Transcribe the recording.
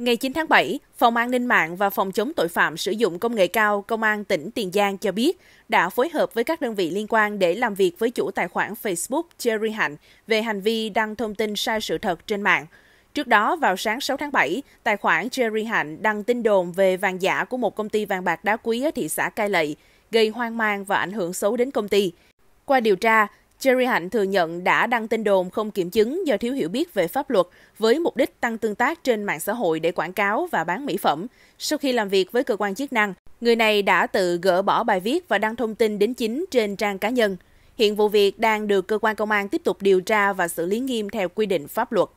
Ngày 9 tháng 7, Phòng An ninh mạng và Phòng chống tội phạm sử dụng công nghệ cao Công an tỉnh Tiền Giang cho biết đã phối hợp với các đơn vị liên quan để làm việc với chủ tài khoản Facebook Jerry Hạnh về hành vi đăng thông tin sai sự thật trên mạng. Trước đó, vào sáng 6 tháng 7, tài khoản Jerry Hạnh đăng tin đồn về vàng giả của một công ty vàng bạc đá quý ở thị xã Cai Lậy, gây hoang mang và ảnh hưởng xấu đến công ty. Qua điều tra, Jerry Hạnh thừa nhận đã đăng tin đồn không kiểm chứng do thiếu hiểu biết về pháp luật với mục đích tăng tương tác trên mạng xã hội để quảng cáo và bán mỹ phẩm. Sau khi làm việc với cơ quan chức năng, người này đã tự gỡ bỏ bài viết và đăng thông tin đến chính trên trang cá nhân. Hiện vụ việc đang được cơ quan công an tiếp tục điều tra và xử lý nghiêm theo quy định pháp luật.